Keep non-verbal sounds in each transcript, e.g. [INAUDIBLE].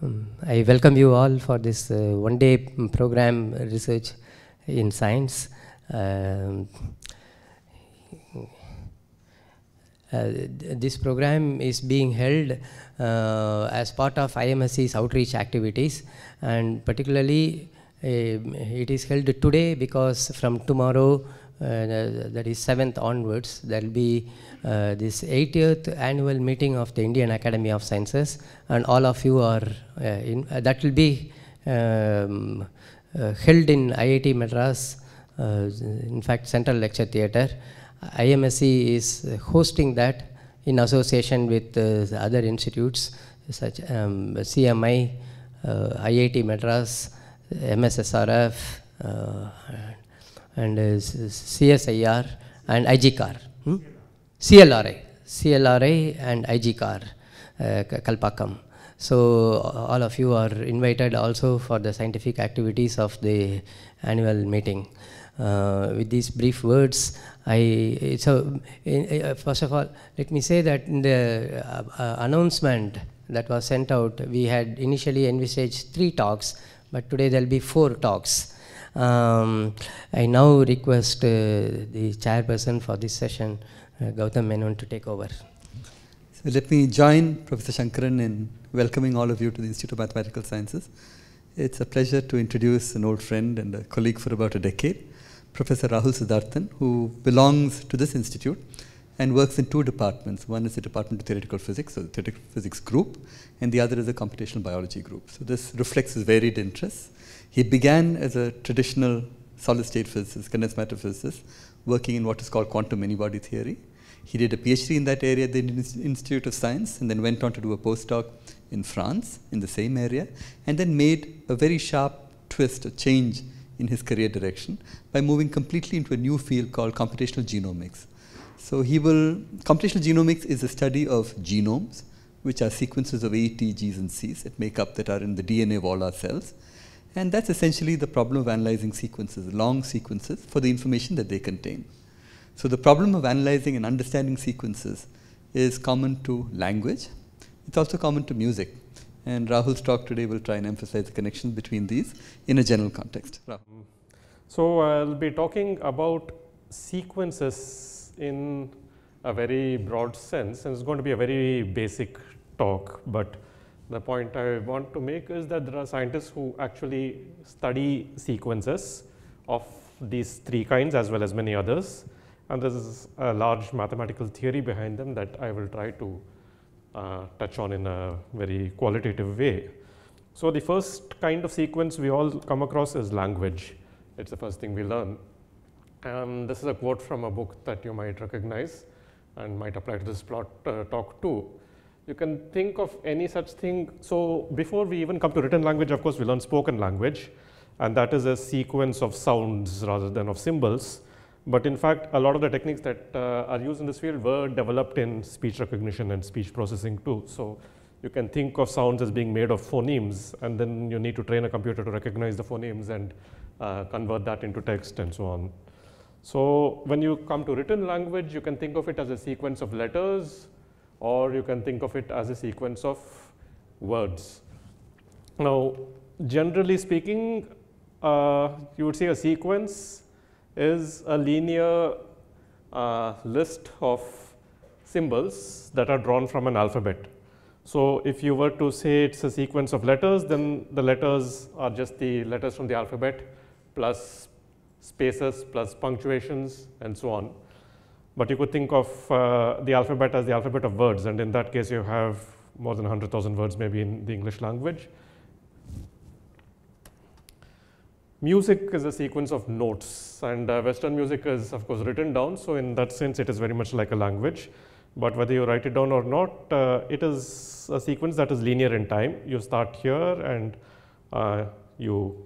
Um, I welcome you all for this uh, one-day program research in science. Um, uh, this program is being held uh, as part of IMSC's outreach activities and particularly um, it is held today because from tomorrow uh, that is 7th onwards, there will be uh, this 80th annual meeting of the Indian Academy of Sciences and all of you are uh, in, uh, that will be um, uh, held in IIT Madras, uh, in fact Central Lecture Theatre. IMSC is hosting that in association with other institutes such um, CMI, IIT Madras, MSSRF, and uh, CSIR and IGCAR. Hmm? CLRI. CLRI and IGCAR, uh, Kalpakam. So uh, all of you are invited also for the scientific activities of the annual meeting. Uh, with these brief words, I so uh, first of all, let me say that in the uh, uh, announcement that was sent out, we had initially envisaged three talks, but today there will be four talks. Um, I now request uh, the chairperson for this session, uh, Gautam Menon, to take over. So let me join Professor Shankaran in welcoming all of you to the Institute of Mathematical Sciences. It's a pleasure to introduce an old friend and a colleague for about a decade, Professor Rahul Siddharthan, who belongs to this institute and works in two departments. One is the Department of Theoretical Physics, so the Theoretical Physics group, and the other is the Computational Biology group. So this reflects his varied interests he began as a traditional solid state physicist, condensed matter physicist, working in what is called quantum many-body theory. He did a PhD in that area at the Institute of Science and then went on to do a postdoc in France in the same area and then made a very sharp twist, a change in his career direction by moving completely into a new field called computational genomics. So he will, computational genomics is the study of genomes, which are sequences of A, T, Gs and Cs that make up, that are in the DNA of all our cells. And that's essentially the problem of analyzing sequences, long sequences, for the information that they contain. So the problem of analyzing and understanding sequences is common to language. It's also common to music. And Rahul's talk today will try and emphasize the connection between these in a general context. Rahul. So I'll be talking about sequences in a very broad sense and it's going to be a very basic talk but the point I want to make is that there are scientists who actually study sequences of these three kinds as well as many others. And there is a large mathematical theory behind them that I will try to uh, touch on in a very qualitative way. So the first kind of sequence we all come across is language. It's the first thing we learn. And this is a quote from a book that you might recognize and might apply to this plot uh, talk too. You can think of any such thing. So before we even come to written language, of course, we learn spoken language. And that is a sequence of sounds rather than of symbols. But in fact, a lot of the techniques that uh, are used in this field were developed in speech recognition and speech processing too. So you can think of sounds as being made of phonemes, and then you need to train a computer to recognize the phonemes and uh, convert that into text and so on. So when you come to written language, you can think of it as a sequence of letters or you can think of it as a sequence of words. Now, generally speaking, uh, you would say a sequence is a linear uh, list of symbols that are drawn from an alphabet. So, if you were to say it's a sequence of letters, then the letters are just the letters from the alphabet plus spaces plus punctuations and so on. But you could think of uh, the alphabet as the alphabet of words, and in that case, you have more than 100,000 words maybe in the English language. Music is a sequence of notes, and uh, Western music is, of course, written down, so in that sense, it is very much like a language. But whether you write it down or not, uh, it is a sequence that is linear in time. You start here and uh, you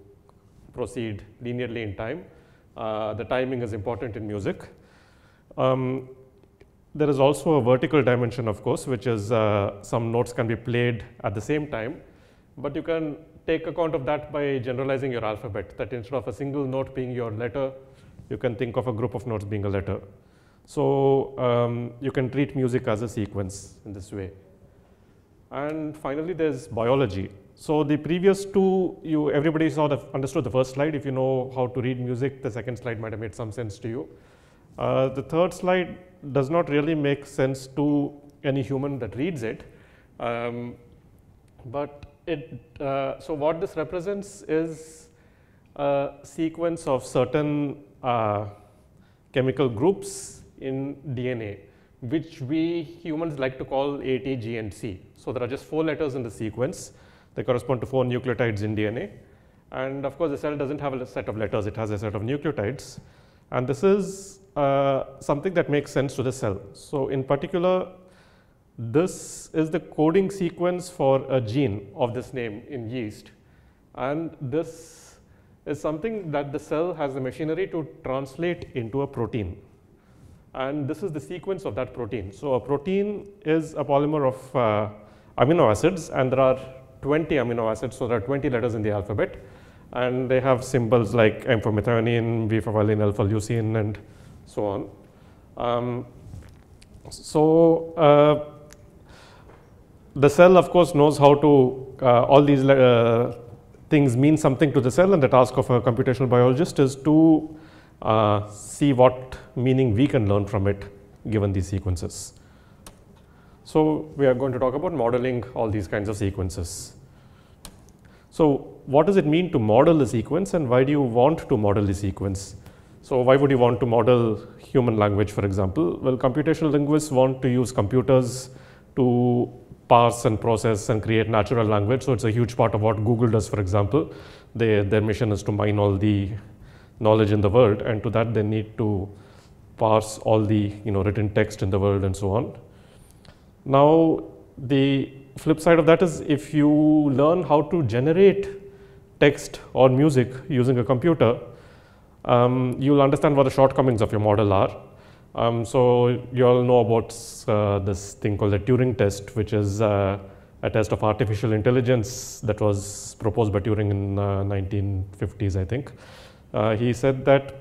proceed linearly in time. Uh, the timing is important in music. Um, there is also a vertical dimension, of course, which is uh, some notes can be played at the same time, but you can take account of that by generalizing your alphabet, that instead of a single note being your letter, you can think of a group of notes being a letter. So um, you can treat music as a sequence in this way. And finally, there's biology. So the previous two, you everybody saw the, understood the first slide. If you know how to read music, the second slide might have made some sense to you. Uh, the third slide does not really make sense to any human that reads it. Um, but it, uh, so what this represents is a sequence of certain uh, chemical groups in DNA, which we humans like to call A, T, G, and C. So there are just four letters in the sequence. They correspond to four nucleotides in DNA. And of course, the cell doesn't have a set of letters, it has a set of nucleotides. And this is uh, something that makes sense to the cell. So in particular, this is the coding sequence for a gene of this name in yeast. And this is something that the cell has the machinery to translate into a protein. And this is the sequence of that protein. So a protein is a polymer of uh, amino acids, and there are 20 amino acids, so there are 20 letters in the alphabet. And they have symbols like M for methionine, V for valine, L for leucine, and so on. Um, so uh, the cell, of course, knows how to, uh, all these uh, things mean something to the cell, and the task of a computational biologist is to uh, see what meaning we can learn from it given these sequences. So we are going to talk about modeling all these kinds of sequences. So what does it mean to model a sequence, and why do you want to model a sequence? So why would you want to model human language, for example? Well, computational linguists want to use computers to parse and process and create natural language. So it's a huge part of what Google does, for example. They, their mission is to mine all the knowledge in the world, and to that they need to parse all the you know, written text in the world and so on. Now, the flip side of that is if you learn how to generate text or music using a computer, um, you'll understand what the shortcomings of your model are. Um, so you all know about uh, this thing called the Turing test, which is uh, a test of artificial intelligence that was proposed by Turing in uh, 1950s, I think. Uh, he said that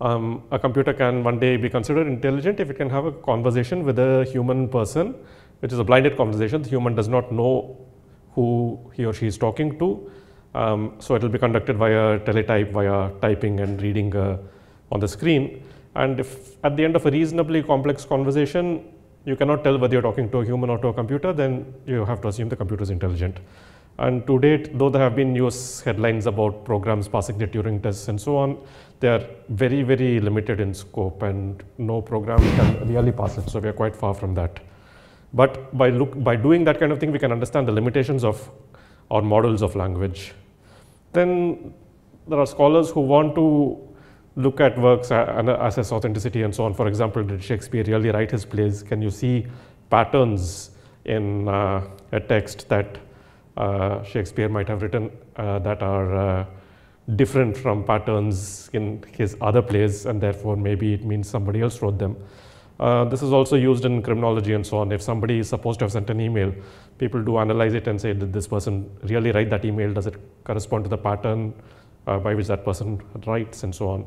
um, a computer can one day be considered intelligent if it can have a conversation with a human person, which is a blinded conversation. The human does not know who he or she is talking to um, so it will be conducted via teletype, via typing and reading uh, on the screen. And if at the end of a reasonably complex conversation, you cannot tell whether you're talking to a human or to a computer, then you have to assume the computer is intelligent. And to date, though there have been news headlines about programs passing the Turing tests and so on, they are very, very limited in scope and no program can really pass it. So we are quite far from that. But by, look, by doing that kind of thing, we can understand the limitations of our models of language then there are scholars who want to look at works and uh, assess authenticity and so on. For example, did Shakespeare really write his plays? Can you see patterns in uh, a text that uh, Shakespeare might have written uh, that are uh, different from patterns in his other plays and therefore maybe it means somebody else wrote them. Uh, this is also used in criminology and so on. If somebody is supposed to have sent an email, people do analyze it and say, did this person really write that email? Does it correspond to the pattern uh, by which that person writes and so on?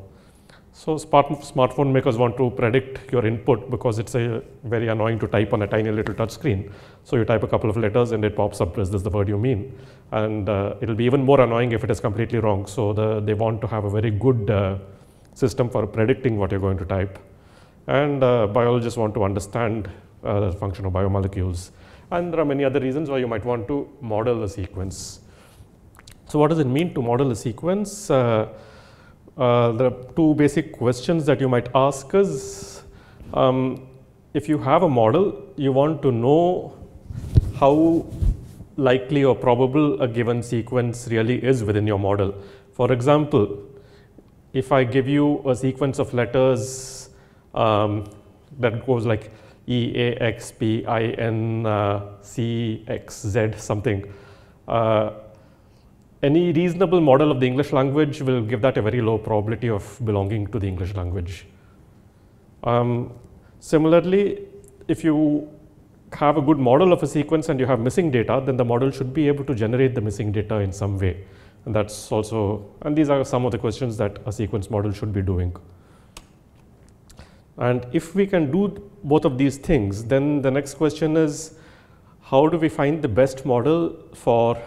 So smart, smartphone makers want to predict your input because it's a very annoying to type on a tiny little touch screen. So you type a couple of letters and it pops up, is this the word you mean? And uh, it'll be even more annoying if it is completely wrong. So the, they want to have a very good uh, system for predicting what you're going to type. And uh, biologists want to understand uh, the function of biomolecules. And there are many other reasons why you might want to model a sequence. So what does it mean to model a sequence? Uh, uh, there are two basic questions that you might ask us. um, if you have a model, you want to know how likely or probable a given sequence really is within your model. For example, if I give you a sequence of letters um, that goes like e a x p i n c x z something. Uh, any reasonable model of the English language will give that a very low probability of belonging to the English language. Um, similarly, if you have a good model of a sequence and you have missing data, then the model should be able to generate the missing data in some way. And that's also, and these are some of the questions that a sequence model should be doing. And if we can do both of these things, then the next question is, how do we find the best model for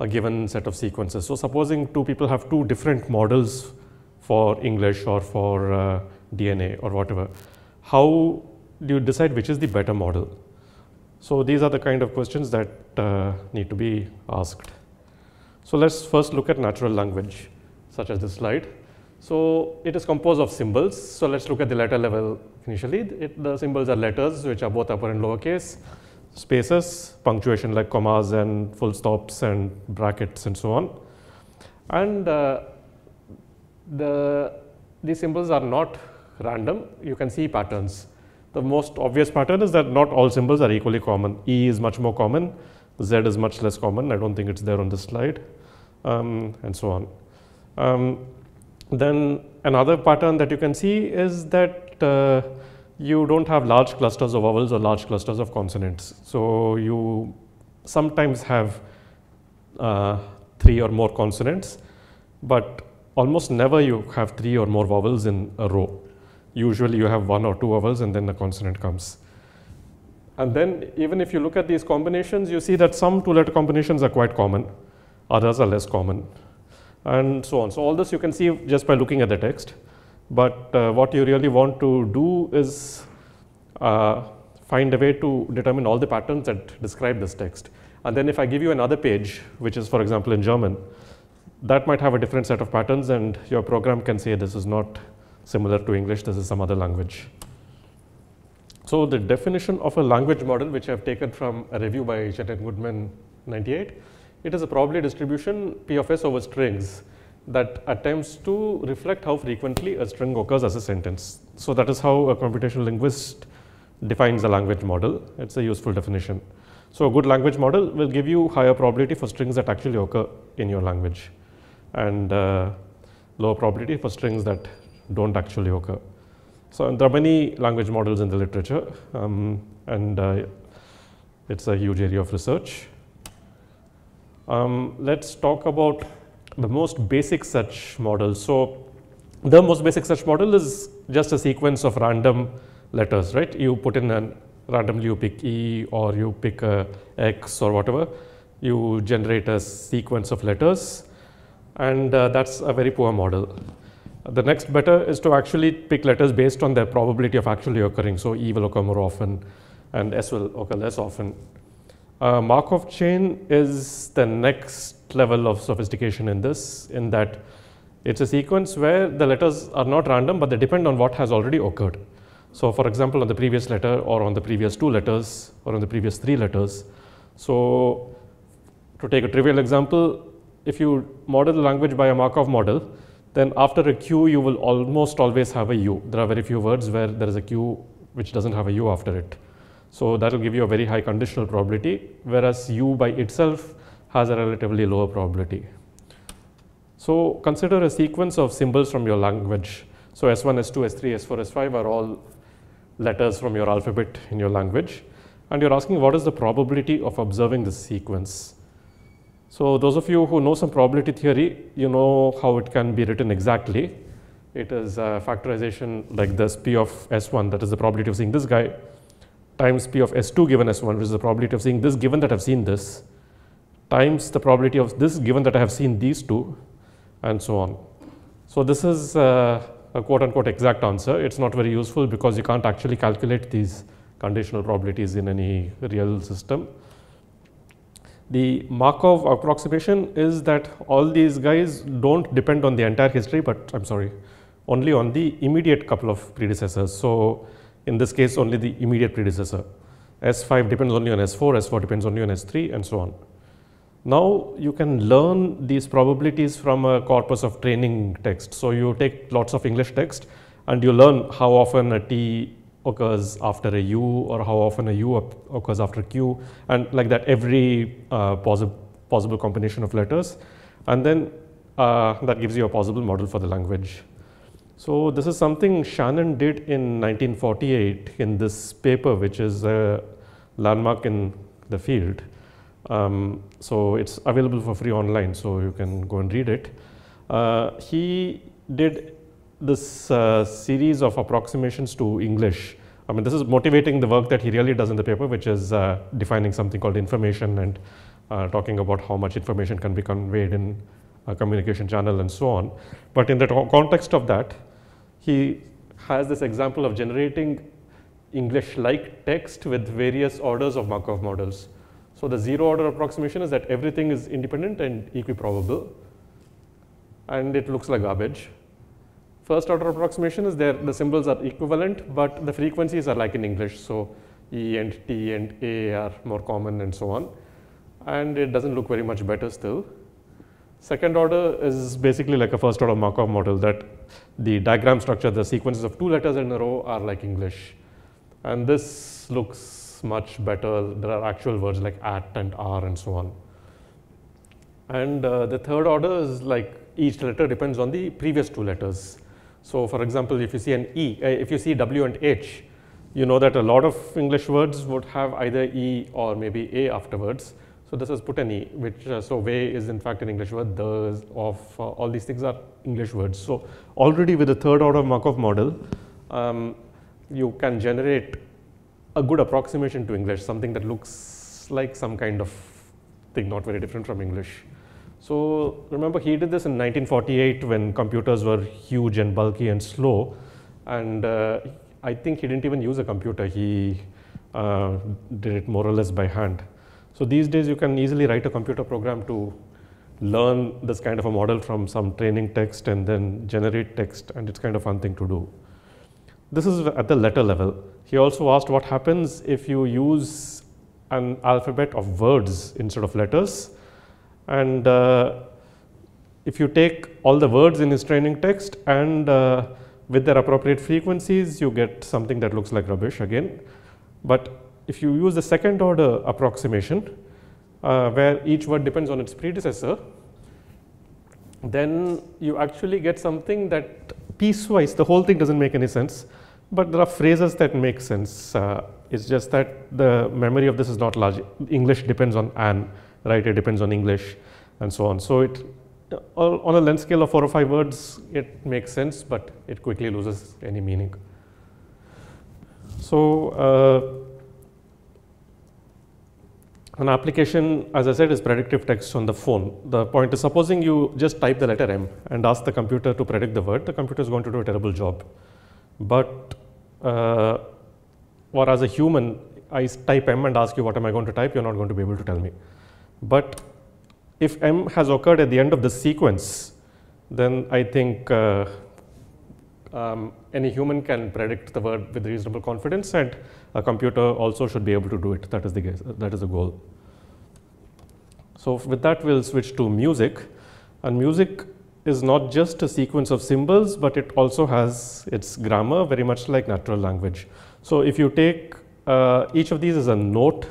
a given set of sequences? So supposing two people have two different models for English or for uh, DNA or whatever, how do you decide which is the better model? So these are the kind of questions that uh, need to be asked. So let's first look at natural language, such as this slide. So it is composed of symbols. So let's look at the letter level initially. It, the symbols are letters, which are both upper and lowercase, spaces, punctuation like commas and full stops and brackets and so on. And uh, the, these symbols are not random. You can see patterns. The most obvious pattern is that not all symbols are equally common. E is much more common. Z is much less common. I don't think it's there on this slide. Um, and so on. Um, then another pattern that you can see is that uh, you don't have large clusters of vowels or large clusters of consonants. So you sometimes have uh, three or more consonants, but almost never you have three or more vowels in a row. Usually you have one or two vowels and then the consonant comes. And then even if you look at these combinations, you see that some two-letter combinations are quite common, others are less common and so on. So all this you can see just by looking at the text. But uh, what you really want to do is uh, find a way to determine all the patterns that describe this text. And then if I give you another page, which is, for example, in German, that might have a different set of patterns and your program can say this is not similar to English, this is some other language. So the definition of a language model, which I've taken from a review by Janet Goodman 98, it is a probability distribution P of S over strings that attempts to reflect how frequently a string occurs as a sentence. So that is how a computational linguist defines a language model. It's a useful definition. So a good language model will give you higher probability for strings that actually occur in your language and uh, lower probability for strings that don't actually occur. So there are many language models in the literature um, and uh, it's a huge area of research. Um, let's talk about the most basic search model. So the most basic search model is just a sequence of random letters, right? You put in a randomly you pick E or you pick a X or whatever. You generate a sequence of letters and uh, that's a very poor model. The next better is to actually pick letters based on their probability of actually occurring. So E will occur more often and S will occur less often uh, Markov chain is the next level of sophistication in this, in that it's a sequence where the letters are not random, but they depend on what has already occurred. So for example, on the previous letter or on the previous two letters or on the previous three letters. So to take a trivial example, if you model the language by a Markov model, then after a Q, you will almost always have a U. There are very few words where there is a Q which doesn't have a U after it. So that will give you a very high conditional probability, whereas u by itself has a relatively lower probability. So consider a sequence of symbols from your language. So S1, S2, S3, S4, S5 are all letters from your alphabet in your language. And you're asking what is the probability of observing this sequence? So those of you who know some probability theory, you know how it can be written exactly. It is factorization like this P of S1, that is the probability of seeing this guy, times p of S2 given S1, which is the probability of seeing this given that I've seen this, times the probability of this given that I have seen these two, and so on. So this is uh, a quote unquote exact answer. It's not very useful because you can't actually calculate these conditional probabilities in any real system. The Markov approximation is that all these guys don't depend on the entire history, but I'm sorry, only on the immediate couple of predecessors. So in this case only the immediate predecessor. S5 depends only on S4, S4 depends only on S3 and so on. Now you can learn these probabilities from a corpus of training text. So you take lots of English text and you learn how often a T occurs after a U or how often a U occurs after Q and like that every uh, possi possible combination of letters. And then uh, that gives you a possible model for the language. So this is something Shannon did in 1948 in this paper, which is a landmark in the field. Um, so it's available for free online, so you can go and read it. Uh, he did this uh, series of approximations to English. I mean, this is motivating the work that he really does in the paper, which is uh, defining something called information and uh, talking about how much information can be conveyed in a communication channel and so on. But in the context of that, he has this example of generating English-like text with various orders of Markov models. So the zero order approximation is that everything is independent and equiprobable, and it looks like garbage. First order approximation is that the symbols are equivalent, but the frequencies are like in English. So E and T and A are more common and so on. And it doesn't look very much better still. Second order is basically like a first order Markov model that the diagram structure, the sequences of two letters in a row are like English. And this looks much better. There are actual words like at and r and so on. And uh, the third order is like each letter depends on the previous two letters. So for example, if you see an E, uh, if you see W and H, you know that a lot of English words would have either E or maybe A afterwards. So this is putani, which uh, so way is in fact an English word. The of uh, all these things are English words. So already with the third order Markov model, um, you can generate a good approximation to English, something that looks like some kind of thing not very different from English. So remember he did this in 1948 when computers were huge and bulky and slow, and uh, I think he didn't even use a computer. He uh, did it more or less by hand. So these days you can easily write a computer program to learn this kind of a model from some training text and then generate text and it's kind of fun thing to do. This is at the letter level. He also asked what happens if you use an alphabet of words instead of letters and uh, if you take all the words in his training text and uh, with their appropriate frequencies you get something that looks like rubbish again but if you use the second order approximation, uh, where each word depends on its predecessor, then you actually get something that piecewise, the whole thing doesn't make any sense, but there are phrases that make sense. Uh, it's just that the memory of this is not large. English depends on an, right? It depends on English and so on. So it, uh, on a length scale of four or five words, it makes sense, but it quickly loses any meaning. So uh, an application, as I said, is predictive text on the phone. The point is, supposing you just type the letter M and ask the computer to predict the word, the computer is going to do a terrible job. But, uh, or as a human, I type M and ask you what am I going to type, you're not going to be able to tell me. But if M has occurred at the end of the sequence, then I think uh, um, any human can predict the word with reasonable confidence and a computer also should be able to do it. That is the, guess, that is the goal. So with that, we'll switch to music. And music is not just a sequence of symbols, but it also has its grammar, very much like natural language. So if you take uh, each of these as a note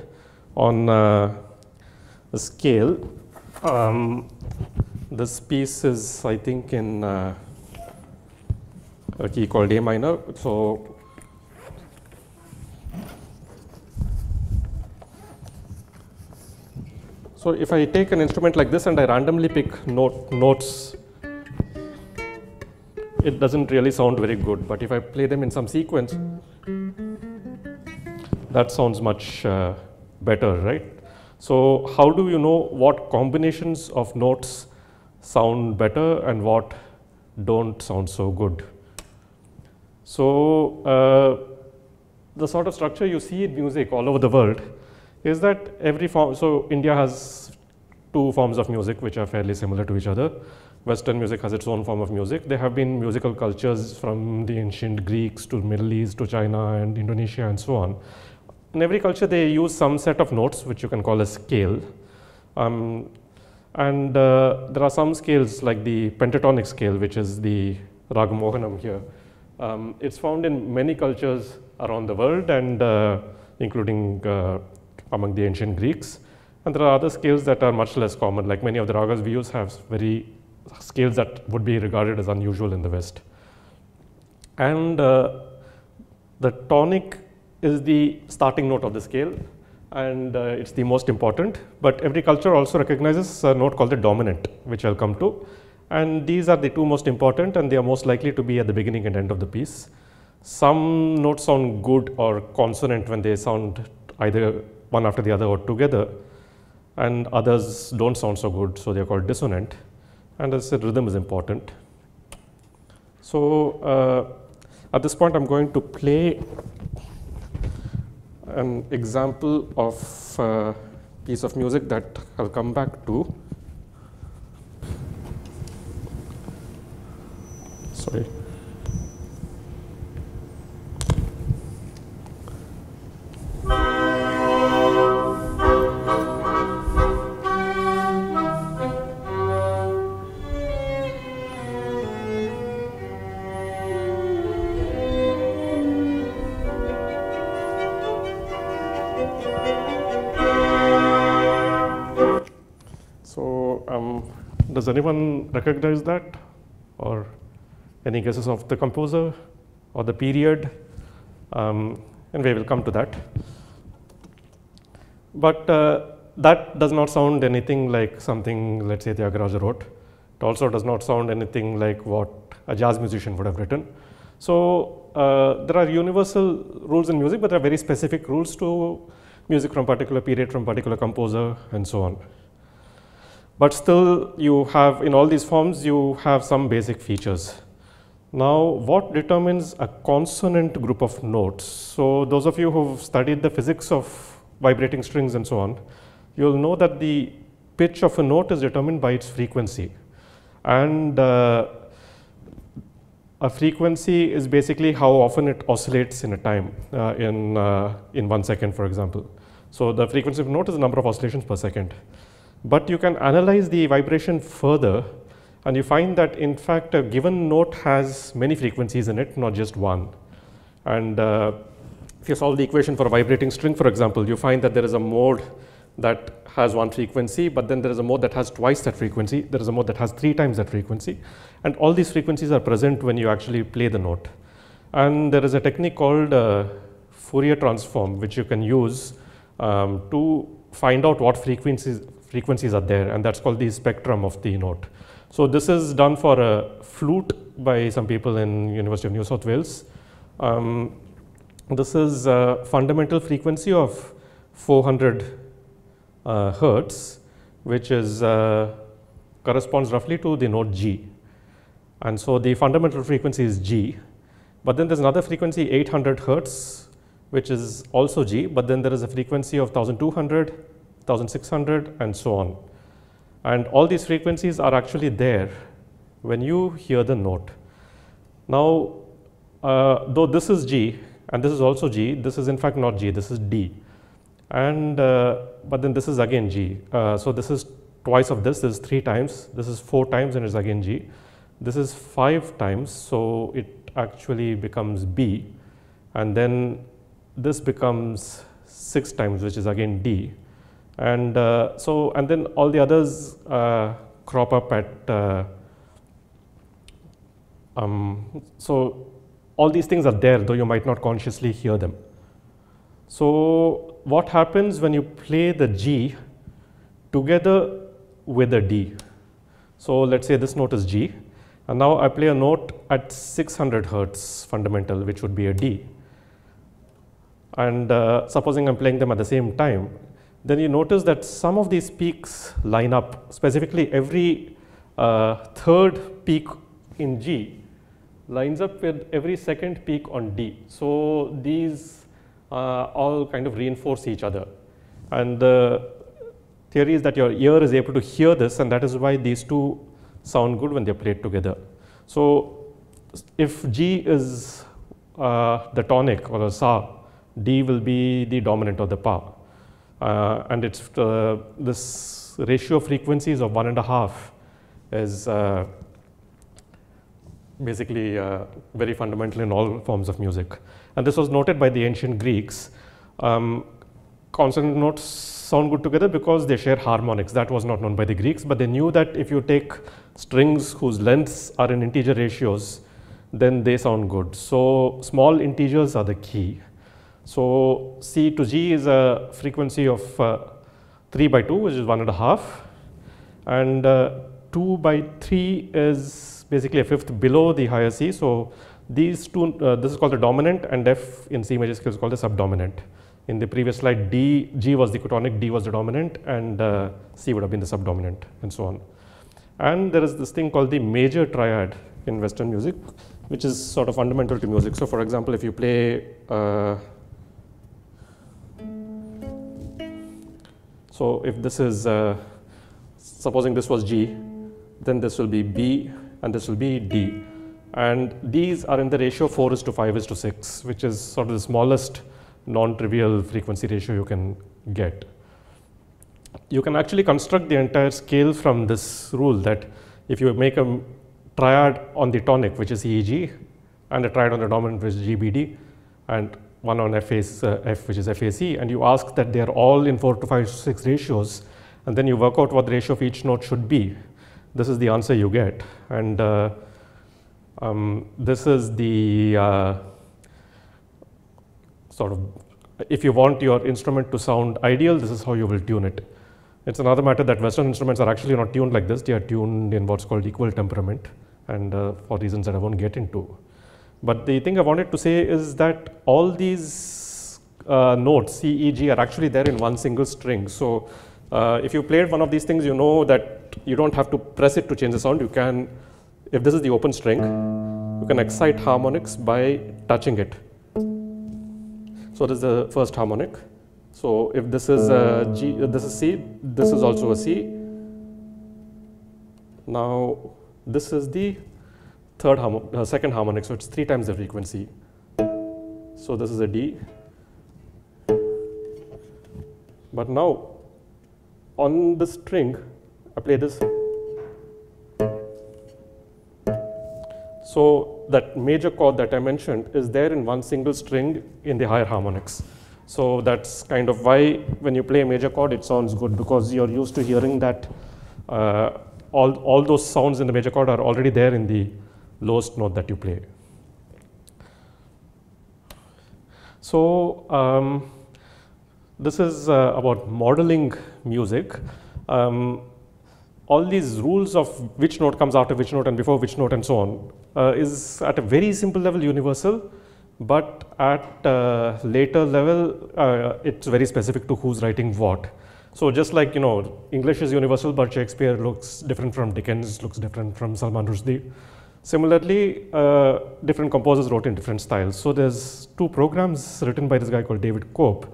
on uh, a scale, um, this piece is, I think, in uh, a key called A minor. So So if I take an instrument like this and I randomly pick note, notes, it doesn't really sound very good. But if I play them in some sequence, that sounds much uh, better, right? So how do you know what combinations of notes sound better and what don't sound so good? So uh, the sort of structure you see in music all over the world is that every form, so India has two forms of music which are fairly similar to each other. Western music has its own form of music. There have been musical cultures from the ancient Greeks to Middle East to China and Indonesia and so on. In every culture, they use some set of notes which you can call a scale. Um, and uh, there are some scales like the pentatonic scale, which is the ragamohanam Mohanam here, um, it's found in many cultures around the world and uh, including uh, among the ancient Greeks. And there are other scales that are much less common, like many of the ragas we use have very scales that would be regarded as unusual in the West. And uh, the tonic is the starting note of the scale and uh, it's the most important, but every culture also recognizes a note called the dominant, which I'll come to and these are the two most important and they are most likely to be at the beginning and end of the piece. Some notes sound good or consonant when they sound either one after the other or together and others don't sound so good so they're called dissonant and as I said rhythm is important. So uh, at this point I'm going to play an example of a uh, piece of music that I'll come back to. sorry. So um, does anyone recognize that? Any guesses of the composer or the period? Um, and we will come to that. But uh, that does not sound anything like something, let's say, Tyagaraja wrote. It also does not sound anything like what a jazz musician would have written. So uh, there are universal rules in music, but there are very specific rules to music from particular period, from particular composer, and so on. But still, you have, in all these forms, you have some basic features. Now, what determines a consonant group of notes? So those of you who've studied the physics of vibrating strings and so on, you'll know that the pitch of a note is determined by its frequency. And uh, a frequency is basically how often it oscillates in a time, uh, in, uh, in one second, for example. So the frequency of a note is the number of oscillations per second. But you can analyze the vibration further and you find that in fact a given note has many frequencies in it, not just one. And uh, if you solve the equation for a vibrating string, for example, you find that there is a mode that has one frequency, but then there is a mode that has twice that frequency, there is a mode that has three times that frequency, and all these frequencies are present when you actually play the note. And there is a technique called uh, Fourier transform, which you can use um, to find out what frequencies, frequencies are there, and that's called the spectrum of the note. So this is done for a flute by some people in University of New South Wales. Um, this is a fundamental frequency of 400 uh, hertz, which is uh, corresponds roughly to the note G. And so the fundamental frequency is G. But then there's another frequency, 800 hertz, which is also G, but then there is a frequency of 1200, 1600, and so on. And all these frequencies are actually there when you hear the note. Now, uh, though this is G, and this is also G, this is in fact not G, this is D. And, uh, but then this is again G. Uh, so this is twice of this, this is three times, this is four times and it's again G. This is five times, so it actually becomes B. And then this becomes six times, which is again D. And uh, so, and then all the others uh, crop up at, uh, um, so all these things are there, though you might not consciously hear them. So what happens when you play the G together with a D? So let's say this note is G, and now I play a note at 600 hertz fundamental, which would be a D. And uh, supposing I'm playing them at the same time, then you notice that some of these peaks line up. Specifically, every uh, third peak in G lines up with every second peak on D. So these uh, all kind of reinforce each other. And the theory is that your ear is able to hear this and that is why these two sound good when they're played together. So if G is uh, the tonic or the sa, D will be the dominant or the pa. Uh, and it's uh, this ratio of frequencies of one and a half is uh, basically uh, very fundamental in all forms of music. And this was noted by the ancient Greeks. Um, consonant notes sound good together because they share harmonics. That was not known by the Greeks, but they knew that if you take strings whose lengths are in integer ratios, then they sound good. So small integers are the key. So C to G is a frequency of uh, 3 by 2, which is 1 and a half. And uh, 2 by 3 is basically a fifth below the higher C. So these two, uh, this is called the dominant, and F in C major scale is called the subdominant. In the previous slide, D, G was the cotonic, D was the dominant, and C would have been the subdominant, and so on. And there is this thing called the major triad in Western music, which is sort of fundamental to music. So for example, if you play uh, So if this is, uh, supposing this was G, then this will be B and this will be D. And these are in the ratio 4 is to 5 is to 6, which is sort of the smallest non-trivial frequency ratio you can get. You can actually construct the entire scale from this rule that if you make a triad on the tonic, which is EEG, and a triad on the dominant, which is GBD, and one on FA's, uh, F, which is FAC, and you ask that they're all in 4 to 5 to 6 ratios, and then you work out what the ratio of each node should be. This is the answer you get. And uh, um, this is the uh, sort of, if you want your instrument to sound ideal, this is how you will tune it. It's another matter that Western instruments are actually not tuned like this. They are tuned in what's called equal temperament, and uh, for reasons that I won't get into. But the thing I wanted to say is that all these uh, notes, C, E, G, are actually there in one single string. So uh, if you played one of these things, you know that you don't have to press it to change the sound. You can, if this is the open string, you can excite harmonics by touching it. So this is the first harmonic. So if this is a G, this is C, this is also a C. Now this is the third uh, second harmonic, so it's three times the frequency. So this is a D. But now, on the string, I play this. So that major chord that I mentioned is there in one single string in the higher harmonics. So that's kind of why when you play a major chord, it sounds good because you're used to hearing that uh, all, all those sounds in the major chord are already there in the lowest note that you play. So um, this is uh, about modeling music. Um, all these rules of which note comes after which note and before which note and so on uh, is at a very simple level universal, but at uh, later level, uh, it's very specific to who's writing what. So just like, you know, English is universal, but Shakespeare looks different from Dickens, looks different from Salman Rushdie. Similarly, uh, different composers wrote in different styles. So there's two programs written by this guy called David Cope.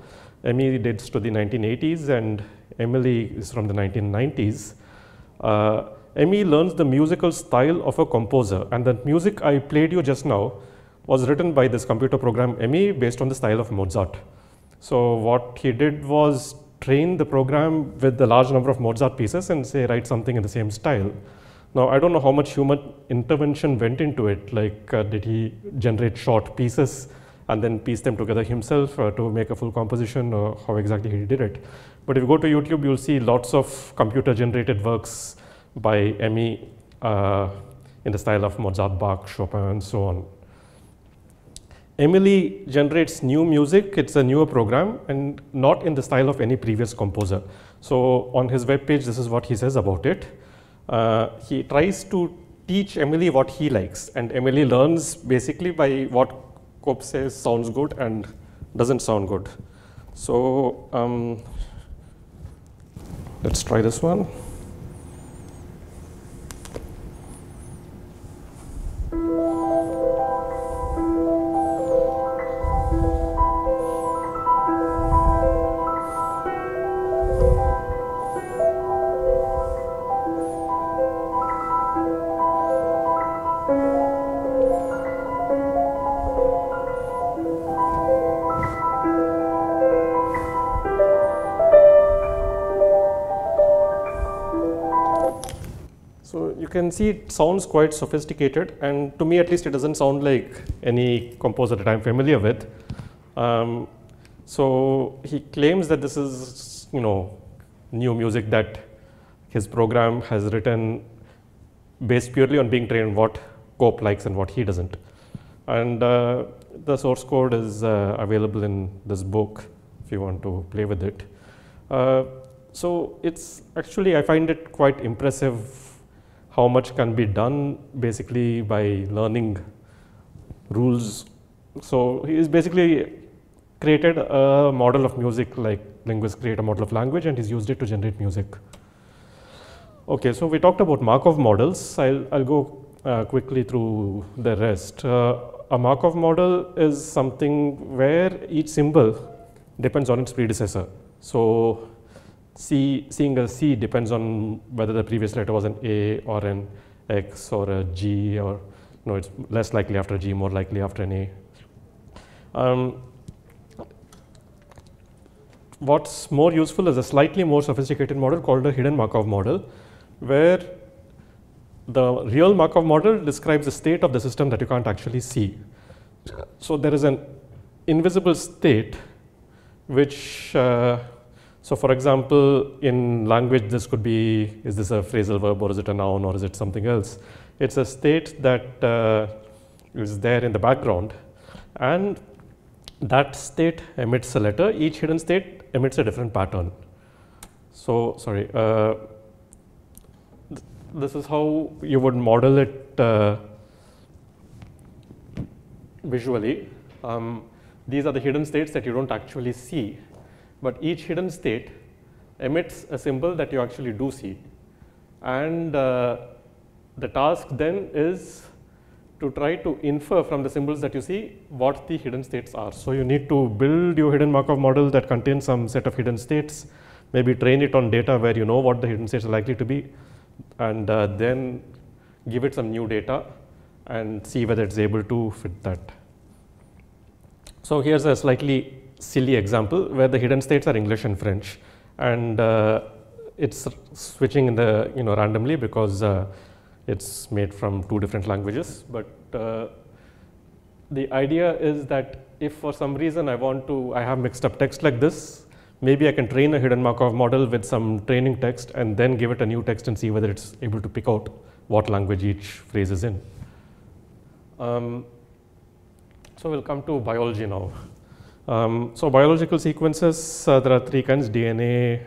Emily dates to the 1980s and Emily is from the 1990s. Uh, Emmy learns the musical style of a composer and the music I played you just now was written by this computer program Emmy based on the style of Mozart. So what he did was train the program with a large number of Mozart pieces and say write something in the same style. Now, I don't know how much human intervention went into it. Like, uh, did he generate short pieces and then piece them together himself uh, to make a full composition, or how exactly he did it? But if you go to YouTube, you'll see lots of computer generated works by Emmy uh, in the style of Mozart, Bach, Chopin, and so on. Emily generates new music. It's a newer program and not in the style of any previous composer. So on his webpage, this is what he says about it. Uh, he tries to teach Emily what he likes, and Emily learns basically by what Cope says sounds good and doesn't sound good. So um, let's try this one. can see it sounds quite sophisticated, and to me at least it doesn't sound like any composer that I'm familiar with. Um, so he claims that this is, you know, new music that his program has written based purely on being trained what Cope likes and what he doesn't. And uh, the source code is uh, available in this book if you want to play with it. Uh, so it's actually, I find it quite impressive how much can be done basically by learning rules. So he's basically created a model of music like linguists create a model of language and he's used it to generate music. Okay, so we talked about Markov models. I'll, I'll go uh, quickly through the rest. Uh, a Markov model is something where each symbol depends on its predecessor. So C, seeing a C depends on whether the previous letter was an A or an X or a G or no, it's less likely after a G, more likely after an A. Um, what's more useful is a slightly more sophisticated model called a hidden Markov model, where the real Markov model describes the state of the system that you can't actually see. So there is an invisible state which uh, so for example, in language, this could be, is this a phrasal verb or is it a noun or is it something else? It's a state that uh, is there in the background and that state emits a letter. Each hidden state emits a different pattern. So, sorry, uh, th this is how you would model it uh, visually. Um, these are the hidden states that you don't actually see but each hidden state emits a symbol that you actually do see. And uh, the task then is to try to infer from the symbols that you see what the hidden states are. So you need to build your hidden Markov model that contains some set of hidden states, maybe train it on data where you know what the hidden states are likely to be, and uh, then give it some new data and see whether it's able to fit that. So here's a slightly silly example where the hidden states are English and French, and uh, it's switching in the you know randomly because uh, it's made from two different languages. But uh, the idea is that if for some reason I want to, I have mixed up text like this, maybe I can train a hidden Markov model with some training text and then give it a new text and see whether it's able to pick out what language each phrase is in. Um, so we'll come to biology now. Um, so biological sequences, uh, there are three kinds, DNA,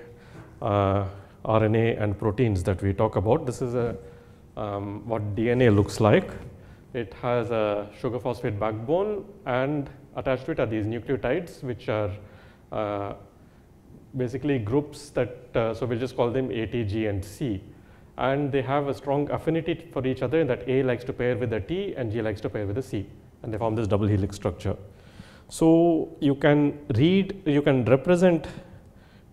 uh, RNA, and proteins that we talk about. This is a, uh, um, what DNA looks like. It has a sugar phosphate backbone, and attached to it are these nucleotides, which are uh, basically groups that, uh, so we'll just call them A, T, G, and C. And they have a strong affinity for each other in that A likes to pair with the T, and G likes to pair with the C, And they form this double helix structure. So, you can read, you can represent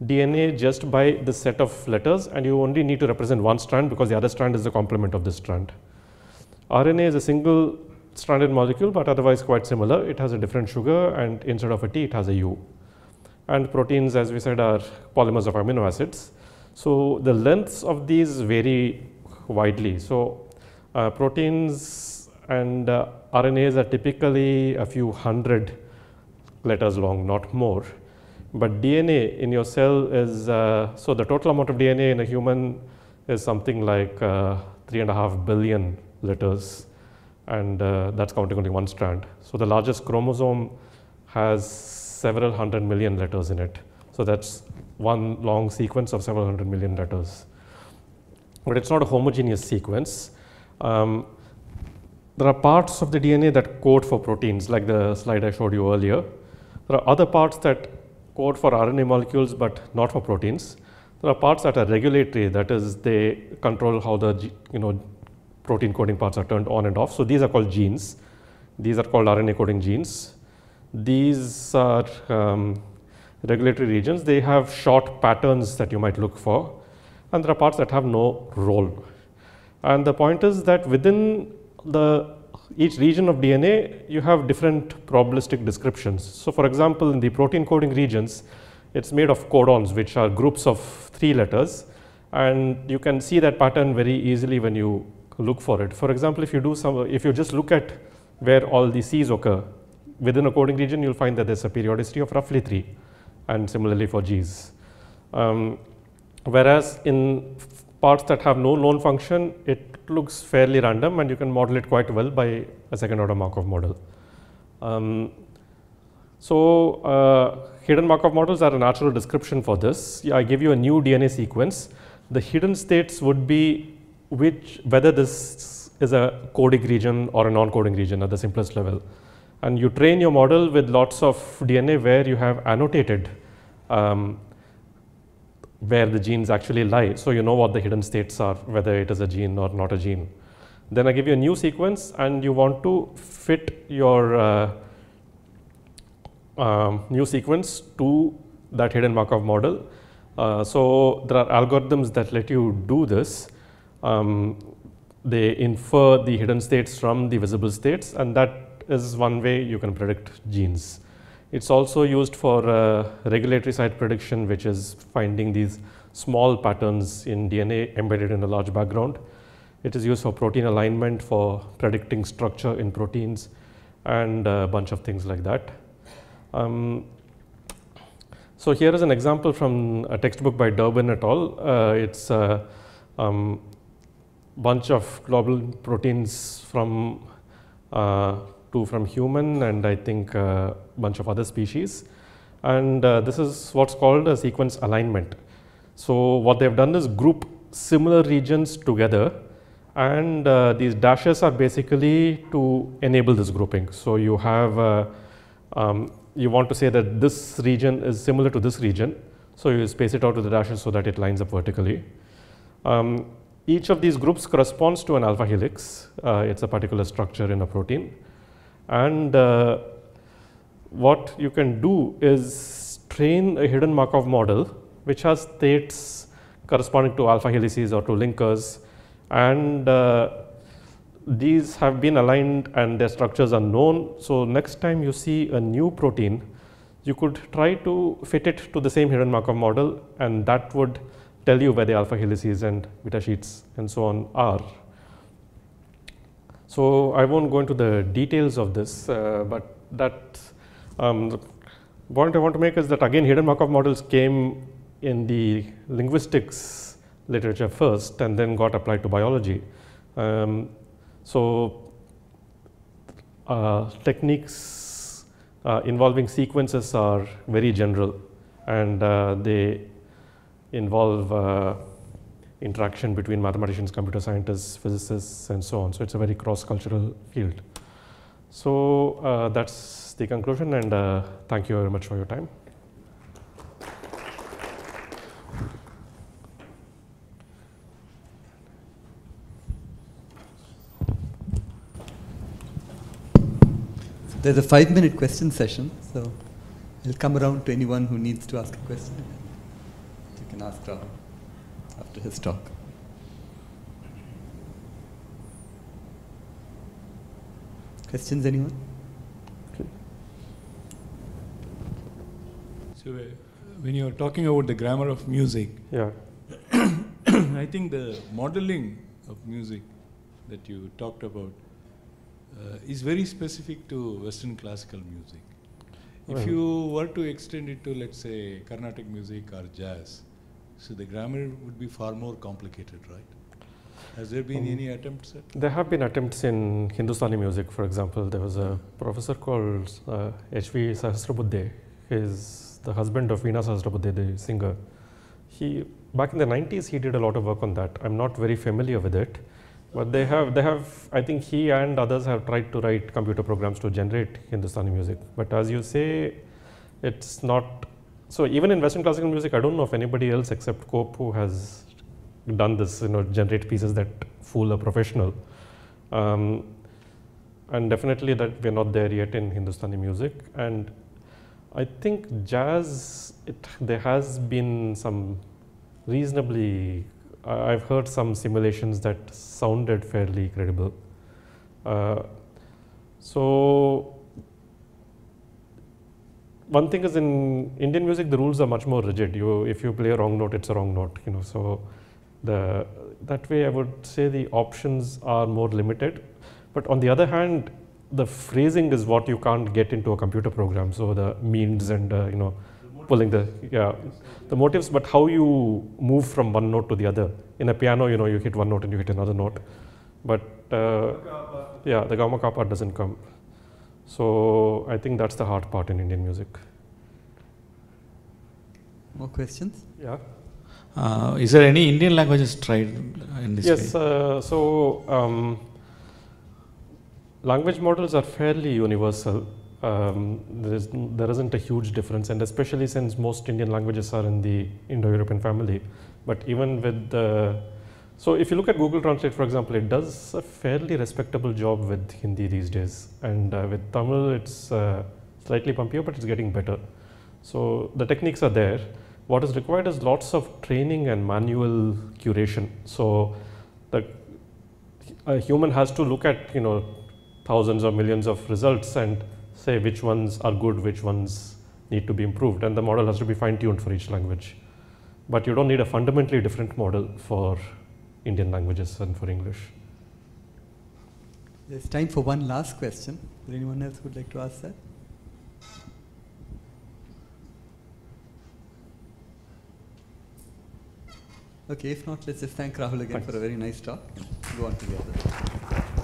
DNA just by the set of letters and you only need to represent one strand because the other strand is the complement of this strand. RNA is a single stranded molecule but otherwise quite similar. It has a different sugar and instead of a T it has a U. And proteins as we said are polymers of amino acids. So, the lengths of these vary widely. So, uh, proteins and uh, RNAs are typically a few hundred letters long, not more. But DNA in your cell is, uh, so the total amount of DNA in a human is something like uh, three and a half billion letters, and uh, that's counting only one strand. So the largest chromosome has several hundred million letters in it. So that's one long sequence of several hundred million letters. But it's not a homogeneous sequence. Um, there are parts of the DNA that code for proteins, like the slide I showed you earlier. There are other parts that code for RNA molecules, but not for proteins. There are parts that are regulatory, that is, they control how the you know protein coding parts are turned on and off. So these are called genes. These are called RNA coding genes. These are um, regulatory regions. They have short patterns that you might look for, and there are parts that have no role. And the point is that within the each region of DNA, you have different probabilistic descriptions. So for example, in the protein coding regions, it's made of codons, which are groups of three letters. And you can see that pattern very easily when you look for it. For example, if you do some, if you just look at where all the Cs occur within a coding region, you'll find that there's a periodicity of roughly three, and similarly for Gs. Um, whereas in parts that have no lone function, it looks fairly random and you can model it quite well by a second order Markov model. Um, so uh, hidden Markov models are a natural description for this. I give you a new DNA sequence. The hidden states would be which whether this is a coding region or a non-coding region at the simplest level. And you train your model with lots of DNA where you have annotated um, where the genes actually lie, so you know what the hidden states are, whether it is a gene or not a gene. Then I give you a new sequence and you want to fit your uh, um, new sequence to that hidden Markov model. Uh, so there are algorithms that let you do this. Um, they infer the hidden states from the visible states and that is one way you can predict genes. It's also used for uh, regulatory site prediction, which is finding these small patterns in DNA embedded in a large background. It is used for protein alignment, for predicting structure in proteins, and a bunch of things like that. Um, so here is an example from a textbook by Durbin et al. Uh, it's a uh, um, bunch of global proteins from uh, two from human and I think a bunch of other species. And uh, this is what's called a sequence alignment. So what they've done is group similar regions together and uh, these dashes are basically to enable this grouping. So you have, uh, um, you want to say that this region is similar to this region. So you space it out with the dashes so that it lines up vertically. Um, each of these groups corresponds to an alpha helix. Uh, it's a particular structure in a protein. And uh, what you can do is train a hidden Markov model which has states corresponding to alpha helices or to linkers and uh, these have been aligned and their structures are known. So next time you see a new protein, you could try to fit it to the same hidden Markov model and that would tell you where the alpha helices and beta sheets and so on are. So I won't go into the details of this, uh, but that um, the point I want to make is that again hidden Markov models came in the linguistics literature first and then got applied to biology. Um, so uh, techniques uh, involving sequences are very general and uh, they involve uh, interaction between mathematicians, computer scientists, physicists, and so on. So it's a very cross-cultural field. So uh, that's the conclusion, and uh, thank you very much for your time. There's a five-minute question session, so i will come around to anyone who needs to ask a question. You can ask Rahul after his talk. Questions, anyone? So, uh, when you're talking about the grammar of music, yeah, [COUGHS] I think the modeling of music that you talked about uh, is very specific to Western classical music. If uh-huh. you were to extend it to, let's say, Carnatic music or jazz, so the grammar would be far more complicated, right? Has there been um, any attempts at There have been attempts in Hindustani music, for example. There was a professor called uh, H.V. Sahasrabuddhe. He's the husband of Veena Sahasrabuddhe, the singer. He, back in the 90s, he did a lot of work on that. I'm not very familiar with it. But they have, they have, I think he and others have tried to write computer programs to generate Hindustani music. But as you say, it's not so even in Western classical music, I don't know of anybody else except Cope who has done this, you know, generate pieces that fool a professional. Um, and definitely that we're not there yet in Hindustani music. And I think jazz, it, there has been some reasonably, I've heard some simulations that sounded fairly credible. Uh, so one thing is in Indian music, the rules are much more rigid. You, if you play a wrong note, it's a wrong note. You know, so the that way I would say the options are more limited. But on the other hand, the phrasing is what you can't get into a computer program. So the means and uh, you know, the pulling the yeah, the motives. But how you move from one note to the other in a piano, you know, you hit one note and you hit another note. But uh, yeah, the gamma kappa doesn't come. So I think that's the hard part in Indian music. More questions? Yeah. Uh, is there any Indian languages tried in this Yes, uh, so um, language models are fairly universal. Um, there, is, there isn't a huge difference, and especially since most Indian languages are in the Indo-European family. But even with the so if you look at Google Translate, for example, it does a fairly respectable job with Hindi these days. And uh, with Tamil, it's uh, slightly bumpier, but it's getting better. So the techniques are there. What is required is lots of training and manual curation. So the a human has to look at, you know, thousands or millions of results and say which ones are good, which ones need to be improved. And the model has to be fine tuned for each language. But you don't need a fundamentally different model for Indian languages and for English. There's time for one last question. Would anyone else would like to ask that? Okay, if not, let's just thank Rahul again Thanks. for a very nice talk. Go on together.